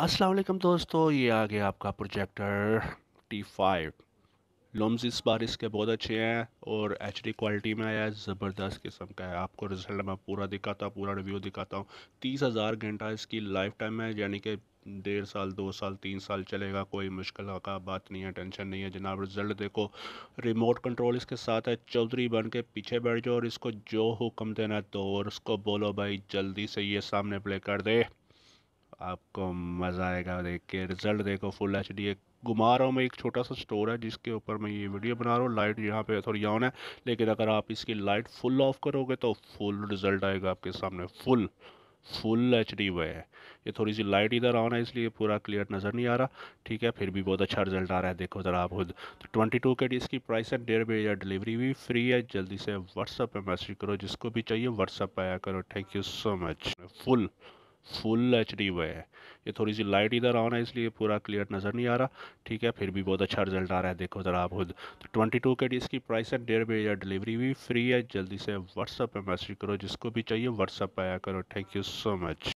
अस्सलाम वालेकुम दोस्तों ये आ गया आपका प्रोजेक्टर टी फाइव लम्स इस बार इसके बहुत अच्छे हैं और एच डी क्वालिटी में आया है ज़बरदस्त किस्म का है आपको रिजल्ट मैं पूरा दिखाता हूँ पूरा रिव्यू दिखाता हूँ तीस हज़ार घंटा इसकी लाइफ टाइम है यानी कि डेढ़ साल दो साल तीन साल चलेगा कोई मुश्किल का बात नहीं है टेंशन नहीं है जनाब रिजल्ट देखो रिमोट कंट्रोल इसके साथ है चौधरी बन के पीछे बैठ जाओ और इसको जो हुक्म देना है तो और उसको बोलो भाई जल्दी से ये सामने प्ले कर दे आपको मज़ा आएगा देख के रिज़ल्ट देखो फुल एच डी घुमा रहा हूँ मैं एक छोटा सा स्टोर है जिसके ऊपर मैं ये वीडियो बना रहा हूँ लाइट यहाँ पे थोड़ी ऑन है लेकिन अगर आप इसकी लाइट फुल ऑफ करोगे तो फुल रिज़ल्ट आएगा आपके सामने फुल फुल एच डी वे है ये थोड़ी सी लाइट इधर ऑन है इसलिए पूरा क्लियर नज़र नहीं आ रहा ठीक है फिर भी बहुत अच्छा रिजल्ट आ रहा है देखो ज़रा आप खुद तो ट्वेंटी टू के इसकी प्राइस है डेढ़ बजे डिलीवरी भी फ्री है जल्दी से व्हाट्सअप पे मैसेज करो जिसको भी चाहिए व्हाट्सअप पे आया करो thank you so much full full H D वे है ये थोड़ी सी लाइट इधर ऑन है इसलिए पूरा क्लियर नज़र नहीं आ रहा ठीक है फिर भी बहुत अच्छा रिजल्ट आ रहा है देखो ज़रा आप खुद तो ट्वेंटी टू के डी इसकी प्राइस है डेढ़ बजे या डिलीवरी भी फ्री है जल्दी से व्हाट्सअप पर मैसेज करो जिसको भी चाहिए व्हाट्सअप पर आया करो थैंक यू सो मच